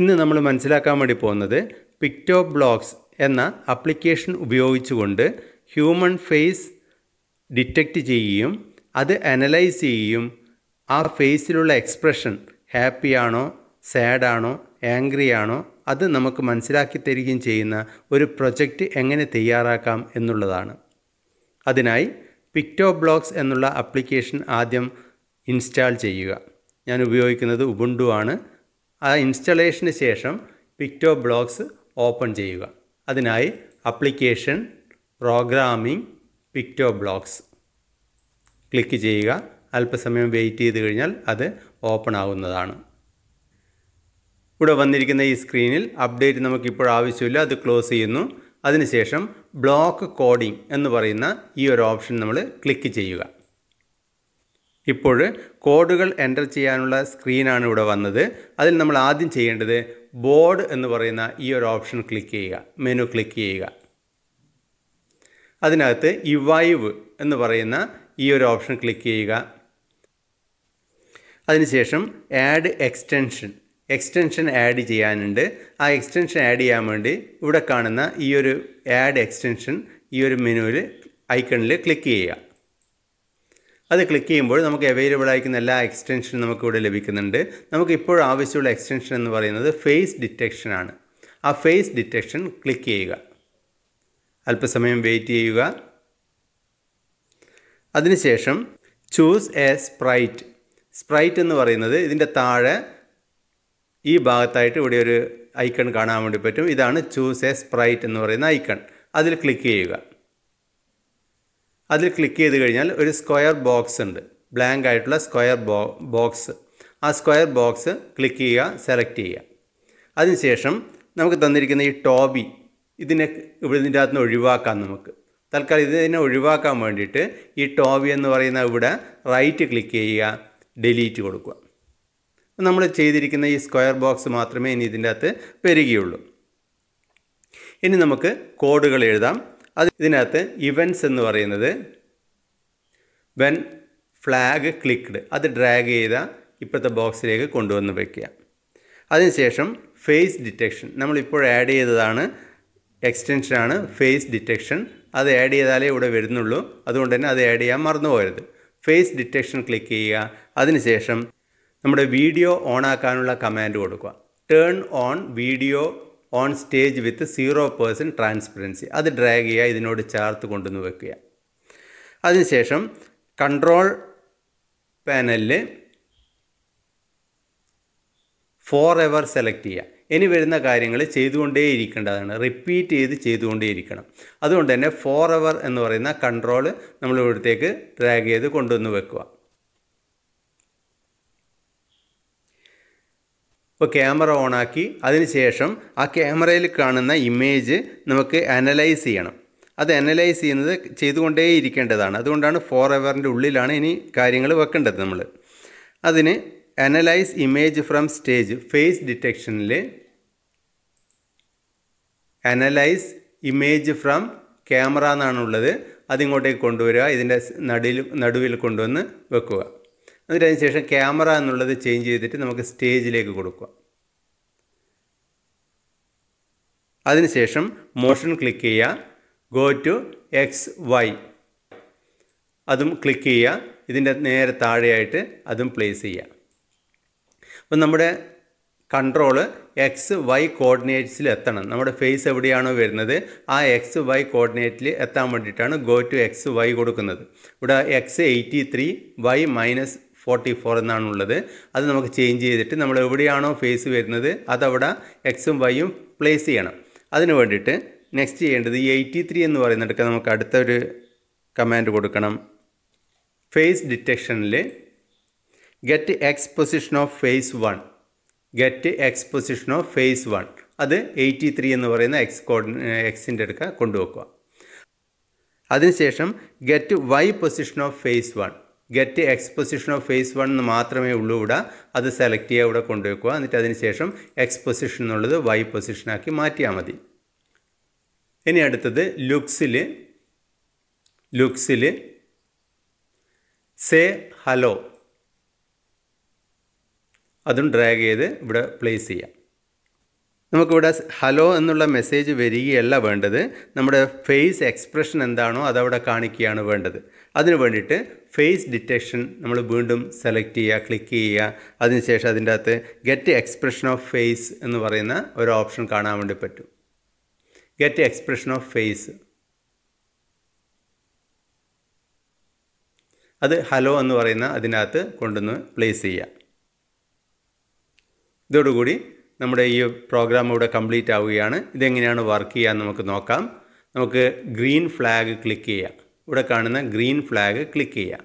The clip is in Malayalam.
ഇന്ന് നമ്മൾ മനസ്സിലാക്കാൻ വേണ്ടി പോകുന്നത് പിക്ടോ ബ്ലോക്സ് എന്ന ആപ്ലിക്കേഷൻ ഉപയോഗിച്ചുകൊണ്ട് ഹ്യൂമൻ ഫേസ് ഡിറ്റക്റ്റ് ചെയ്യുകയും അത് അനലൈസ് ചെയ്യുകയും ആ ഫേസിലുള്ള എക്സ്പ്രഷൻ ഹാപ്പിയാണോ സാഡാണോ ആംഗ്രി ആണോ അത് നമുക്ക് മനസ്സിലാക്കി തരികയും ചെയ്യുന്ന ഒരു പ്രൊജക്റ്റ് എങ്ങനെ തയ്യാറാക്കാം എന്നുള്ളതാണ് അതിനായി പിക്ടോ ബ്ലോക്സ് എന്നുള്ള ആപ്ലിക്കേഷൻ ആദ്യം ഇൻസ്റ്റാൾ ചെയ്യുക ഞാൻ ഉപയോഗിക്കുന്നത് ഉബുണ്ടു ആണ് ആ ഇൻസ്റ്റലേഷന് ശേഷം പിക്റ്റോ ബ്ലോക്സ് ഓപ്പൺ ചെയ്യുക അതിനായി application programming PictoBlox click ചെയ്യുക അല്പസമയം വെയിറ്റ് ചെയ്ത് കഴിഞ്ഞാൽ അത് ഓപ്പൺ ആവുന്നതാണ് ഇവിടെ വന്നിരിക്കുന്ന ഈ സ്ക്രീനിൽ അപ്ഡേറ്റ് നമുക്കിപ്പോൾ ആവശ്യമില്ല അത് ക്ലോസ് ചെയ്യുന്നു അതിനുശേഷം ബ്ലോക്ക് കോഡിംഗ് എന്ന് പറയുന്ന ഈ ഒരു ഓപ്ഷൻ നമ്മൾ ക്ലിക്ക് ചെയ്യുക ഇപ്പോൾ കോഡുകൾ എൻ്റർ ചെയ്യാനുള്ള സ്ക്രീനാണ് ഇവിടെ വന്നത് അതിൽ നമ്മൾ ആദ്യം ചെയ്യേണ്ടത് ബോർഡ് എന്ന് പറയുന്ന ഈ ഒരു ഓപ്ഷൻ ക്ലിക്ക് ചെയ്യുക മെനു ക്ലിക്ക് ചെയ്യുക അതിനകത്ത് ഇവൈവ് എന്ന് പറയുന്ന ഈ ഒരു ഓപ്ഷൻ ക്ലിക്ക് ചെയ്യുക അതിനുശേഷം ആഡ് എക്സ്റ്റൻഷൻ എക്സ്റ്റൻഷൻ ആഡ് ചെയ്യാനുണ്ട് ആ എക്സ്റ്റൻഷൻ ആഡ് ചെയ്യാൻ വേണ്ടി ഇവിടെ കാണുന്ന ഈ ഒരു ആഡ് എക്സ്റ്റൻഷൻ ഈ ഒരു മെനുവിൽ ഐക്കണിൽ ക്ലിക്ക് ചെയ്യുക അത് ക്ലിക്ക് ചെയ്യുമ്പോൾ നമുക്ക് അവൈലബിൾ ആയിരിക്കുന്ന എല്ലാ എക്സ്റ്റൻഷനും നമുക്കിവിടെ ലഭിക്കുന്നുണ്ട് നമുക്ക് ഇപ്പോൾ ആവശ്യമുള്ള എക്സ്റ്റൻഷൻ എന്ന് പറയുന്നത് ഫേസ് ഡിറ്റക്ഷൻ ആണ് ആ ഫേസ് ഡിറ്റക്ഷൻ ക്ലിക്ക് ചെയ്യുക അല്പസമയം വെയിറ്റ് ചെയ്യുക അതിനുശേഷം ചൂസ് എ സ്പ്രൈറ്റ് സ്പ്രൈറ്റ് എന്ന് പറയുന്നത് ഇതിൻ്റെ താഴെ ഈ ഭാഗത്തായിട്ട് ഇവിടെ ഒരു ഐക്കൺ കാണാൻ വേണ്ടി പറ്റും ഇതാണ് ചൂസ് എ സ്പ്രൈറ്റ് എന്ന് പറയുന്ന ഐക്കൺ അതിൽ ക്ലിക്ക് ചെയ്യുക അതിൽ ക്ലിക്ക് ചെയ്ത് കഴിഞ്ഞാൽ ഒരു സ്ക്വയർ ബോക്സ് ഉണ്ട് ബ്ലാങ്ക് ആയിട്ടുള്ള സ്ക്വയർ ബോക്സ് ആ സ്ക്വയർ ബോക്സ് ക്ലിക്ക് ചെയ്യുക സെലക്ട് ചെയ്യുക അതിനുശേഷം നമുക്ക് തന്നിരിക്കുന്ന ഈ ടോബി ഇതിനെ ഇവിടെ ഇതിൻ്റെ അകത്ത് നിന്ന് ഒഴിവാക്കാം നമുക്ക് തൽക്കാലം ഇതിനെ ഒഴിവാക്കാൻ വേണ്ടിയിട്ട് ഈ ടോബി എന്ന് പറയുന്ന ഇവിടെ റൈറ്റ് ക്ലിക്ക് ചെയ്യുക ഡിലീറ്റ് കൊടുക്കുക നമ്മൾ ചെയ്തിരിക്കുന്ന ഈ സ്ക്വയർ ബോക്സ് മാത്രമേ ഇനി ഇതിൻ്റെ അകത്ത് വരികയുള്ളൂ ഇനി നമുക്ക് കോഡുകൾ എഴുതാം അത് ഇതിനകത്ത് ഇവൻസ് എന്ന് പറയുന്നത് വെൻ ഫ്ലാഗ് ക്ലിക്ക്ഡ് അത് ഡ്രാഗ് ചെയ്ത ഇപ്പോഴത്തെ ബോക്സിലേക്ക് കൊണ്ടുവന്ന് വയ്ക്കുക അതിനുശേഷം ഫേസ് ഡിറ്റക്ഷൻ നമ്മളിപ്പോൾ ആഡ് ചെയ്തതാണ് എക്സ്റ്റൻഷനാണ് ഫേസ് ഡിറ്റക്ഷൻ അത് ആഡ് ചെയ്താലേ ഇവിടെ വരുന്നുള്ളൂ അതുകൊണ്ട് തന്നെ അത് ആഡ് ചെയ്യാൻ മറന്നുപോകരുത് ഫേസ് ഡിറ്റക്ഷൻ ക്ലിക്ക് ചെയ്യുക അതിനുശേഷം നമ്മുടെ വീഡിയോ ഓൺ ആക്കാനുള്ള കമാൻഡ് കൊടുക്കുക turn on video on stage with zero percent transparency അത് ഡ്രാഗ് ചെയ്യുക ഇതിനോട് ചേർത്ത് കൊണ്ടുവന്ന് വെക്കുക അതിനുശേഷം കൺട്രോൾ പാനലിൽ ഫോർ എവർ സെലക്ട് ചെയ്യുക ഇനി വരുന്ന കാര്യങ്ങൾ ചെയ്തുകൊണ്ടേയിരിക്കേണ്ടതാണ് റിപ്പീറ്റ് ചെയ്ത് ചെയ്തുകൊണ്ടേ ഇരിക്കണം അതുകൊണ്ട് തന്നെ ഫോർ എവർ എന്ന് പറയുന്ന കൺട്രോള് നമ്മൾ ഇവിടത്തേക്ക് ഡ്രാഗ് ചെയ്ത് കൊണ്ടുവന്ന് വെക്കുക ഇപ്പോൾ ക്യാമറ ഓണാക്കി അതിനുശേഷം ആ ക്യാമറയിൽ കാണുന്ന ഇമേജ് നമുക്ക് അനലൈസ് ചെയ്യണം അത് അനലൈസ് ചെയ്യുന്നത് ചെയ്തുകൊണ്ടേ ഇരിക്കേണ്ടതാണ് അതുകൊണ്ടാണ് ഫോർ എവറിൻ്റെ ഉള്ളിലാണ് ഇനി കാര്യങ്ങൾ വെക്കേണ്ടത് നമ്മൾ അതിന് analyse image from stage face ഡിറ്റക്ഷനിൽ അനലൈസ് ഇമേജ് ഫ്രം ക്യാമറ എന്നാണുള്ളത് അതിങ്ങോട്ടേക്ക് കൊണ്ടുവരിക ഇതിൻ്റെ നടുവിൽ നടുവിൽ കൊണ്ടുവന്ന് വെക്കുക എന്നിട്ട് ശേഷം ക്യാമറ എന്നുള്ളത് ചേഞ്ച് ചെയ്തിട്ട് നമുക്ക് സ്റ്റേജിലേക്ക് കൊടുക്കുക അതിനുശേഷം മോഷൻ ക്ലിക്ക് ചെയ്യുക ഗോ ടു എക്സ് വൈ അതും ക്ലിക്ക് ചെയ്യുക ഇതിൻ്റെ നേരെ താഴെയായിട്ട് അതും പ്ലേസ് ചെയ്യുക അപ്പം നമ്മുടെ കൺട്രോള് എക്സ് വൈ കോർഡിനേറ്റ്സിൽ എത്തണം നമ്മുടെ ഫേസ് എവിടെയാണോ വരുന്നത് ആ എക്സ് വൈ കോർഡിനേറ്റിൽ എത്താൻ വേണ്ടിയിട്ടാണ് ഗോ ടു എക്സ് വൈ കൊടുക്കുന്നത് ഇവിടെ X eighty three Y minus forty four എന്നാണുള്ളത് അത് നമുക്ക് ചേഞ്ച് ചെയ്തിട്ട് നമ്മൾ എവിടെയാണോ ഫേസ് വരുന്നത് അതവിടെ എക്സും വൈയും പ്ലേസ് ചെയ്യണം അതിന് വേണ്ടിയിട്ട് നെക്സ്റ്റ് ചെയ്യേണ്ടത് ഈ എയ്റ്റി ത്രീ എന്ന് പറയുന്നിടക്ക് നമുക്ക് അടുത്തൊരു കമാൻഡ് കൊടുക്കണം ഫേസ് ഡിറ്റക്ഷനിൽ get X position of face one get X position of face one അത് എയ്റ്റി ത്രീ എന്ന് പറയുന്ന എക്സ് കോഡ് എക്സിൻ്റെ അടുക്ക കൊണ്ടുവെക്കുക അതിനുശേഷം get Y position of face one get X position of face one എന്ന് മാത്രമേ ഉള്ളൂ ഇവിടെ അത് സെലക്ട് ചെയ്യുക ഇവിടെ കൊണ്ടുവയ്ക്കുക എന്നിട്ട് അതിനുശേഷം ശേഷം എക്സ്പൊസിഷൻ എന്നുള്ളത് വൈ പൊസിഷനാക്കി മാറ്റിയാൽ മതി ഇനി അടുത്തത് ലുക്സിൽ ലുക്സിൽ സേ ഹലോ അതും ഡ്രാഗ് ചെയ്ത് ഇവിടെ പ്ലേസ് ചെയ്യാം നമുക്കിവിടെ ഹലോ എന്നുള്ള മെസ്സേജ് വരികയല്ല വേണ്ടത് നമ്മുടെ ഫേസ് എക്സ്പ്രഷൻ എന്താണോ അതവിടെ കാണിക്കുകയാണ് വേണ്ടത് അതിനു വേണ്ടിയിട്ട് ഫേസ് ഡിറ്റക്ഷൻ നമ്മൾ വീണ്ടും സെലക്ട് ചെയ്യുക ക്ലിക്ക് ചെയ്യുക അതിനുശേഷം അതിൻ്റെ അകത്ത് ഗെറ്റ് എക്സ്പ്രഷൻ ഓഫ് ഫേസ് എന്ന് പറയുന്ന ഒരു ഓപ്ഷൻ കാണാൻ വേണ്ടി പറ്റും ഗെറ്റ് എക്സ്പ്രഷൻ ഓഫ് ഫേസ് അത് ഹലോ എന്ന് പറയുന്ന അതിനകത്ത് കൊണ്ടുവന്ന് പ്ലേസ് ചെയ്യുക ഇതോടുകൂടി നമ്മുടെ ഈ പ്രോഗ്രാം ഇവിടെ കംപ്ലീറ്റ് ആവുകയാണ് ഇതെങ്ങനെയാണ് വർക്ക് ചെയ്യുക നമുക്ക് നോക്കാം നമുക്ക് ഗ്രീൻ ഫ്ലാഗ് ക്ലിക്ക് ചെയ്യാം ഇവിടെ കാണുന്ന ഗ്രീൻ ഫ്ലാഗ് ക്ലിക്ക് ചെയ്യാം